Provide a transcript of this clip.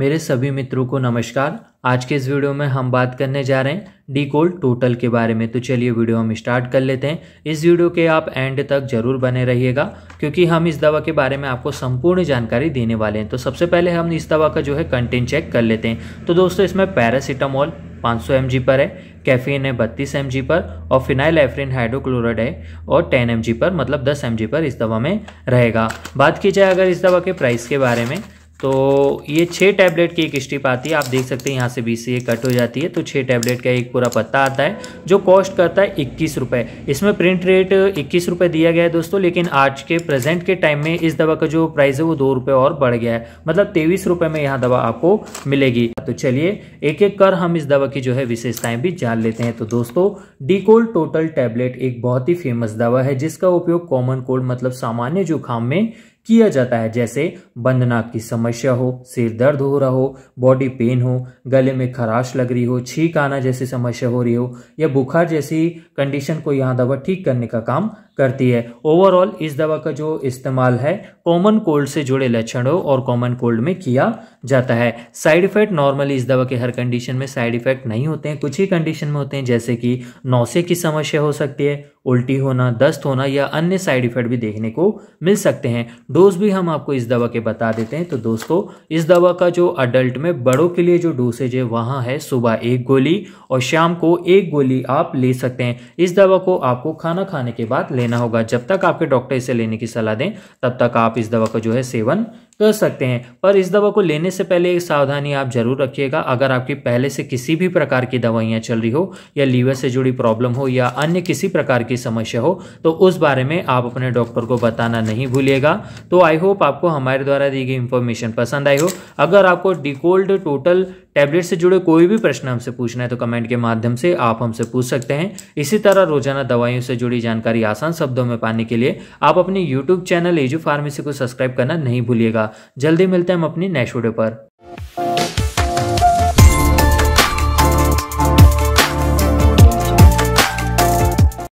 मेरे सभी मित्रों को नमस्कार आज के इस वीडियो में हम बात करने जा रहे हैं डी कोल्ड टोटल के बारे में तो चलिए वीडियो हम स्टार्ट कर लेते हैं इस वीडियो के आप एंड तक जरूर बने रहिएगा क्योंकि हम इस दवा के बारे में आपको संपूर्ण जानकारी देने वाले हैं तो सबसे पहले हम इस दवा का जो है कंटेंट चेक कर लेते हैं तो दोस्तों इसमें पैरासीटामोल 500 एम पर है कैफीन है बत्तीस एम पर और फिनाइल एफरिन हाइड्रोक्लोराइड है और 10 एम पर मतलब 10 एम पर इस दवा में रहेगा बात की जाए अगर इस दवा के प्राइस के बारे में तो ये छः टैबलेट की एक स्ट्रिप आती है आप देख सकते हैं यहाँ से बीस सी ये कट हो जाती है तो छः टैबलेट का एक पूरा पत्ता आता है जो कॉस्ट करता है इक्कीस रुपये इसमें प्रिंट रेट इक्कीस रुपये दिया गया है दोस्तों लेकिन आज के प्रेजेंट के टाइम में इस दवा का जो प्राइस है वो दो रुपये और बढ़ गया है मतलब तेईस रुपये में यहाँ दवा आपको मिलेगी तो चलिए एक एक कर हम इस दवा की जो है विशेषताएं भी जान लेते हैं तो दोस्तों डीकोल टोटल टैबलेट एक बहुत ही फेमस दवा है जिसका उपयोग कॉमन कोल्ड मतलब सामान्य जुकाम में किया जाता है जैसे बंदनाक की समस्या हो सिर दर्द हो रहा हो बॉडी पेन हो गले में खराश लग रही हो छींक आना जैसी समस्या हो रही हो या बुखार जैसी कंडीशन को यहाँ दवा ठीक करने का काम करती है ओवरऑल इस दवा का जो इस्तेमाल है कॉमन कोल्ड से जुड़े लक्षणों और कॉमन कोल्ड में किया जाता है साइड इफेक्ट नॉर्मली इस दवा के हर कंडीशन में साइड इफेक्ट नहीं होते हैं कुछ ही कंडीशन में होते हैं जैसे कि नौसे की समस्या हो सकती है उल्टी होना दस्त होना या अन्य साइड इफेक्ट भी देखने को मिल सकते हैं डोज भी हम आपको इस दवा के बता देते हैं तो दोस्तों इस दवा का जो अडल्ट में बड़ों के लिए जो डोसेज है वहाँ है सुबह एक गोली और शाम को एक गोली आप ले सकते हैं इस दवा को आपको खाना खाने के बाद लेना होगा जब तक आपके डॉक्टर इसे लेने की सलाह दें तब तक आप इस दवा का जो है सेवन कर सकते हैं पर इस दवा को लेने से पहले एक सावधानी आप जरूर रखिएगा अगर आपकी पहले से किसी भी प्रकार की दवाइयाँ चल रही हो या लीवर से जुड़ी प्रॉब्लम हो या अन्य किसी प्रकार की समस्या हो तो उस बारे में आप अपने डॉक्टर को बताना नहीं भूलिएगा तो आई होप आपको हमारे द्वारा दी गई इन्फॉर्मेशन पसंद आई हो अगर आपको डिकोल्ड टोटल टैबलेट से जुड़े कोई भी प्रश्न हमसे पूछना है तो कमेंट के माध्यम से आप हमसे पूछ सकते हैं इसी तरह रोजाना दवाइयों से जुड़ी जानकारी आसान शब्दों में पाने के लिए आप अपने यूट्यूब चैनल एजू फार्मेसी को सब्सक्राइब करना नहीं भूलिएगा जल्दी मिलते हैं हम अपनी नेक्स्ट वीडियो पर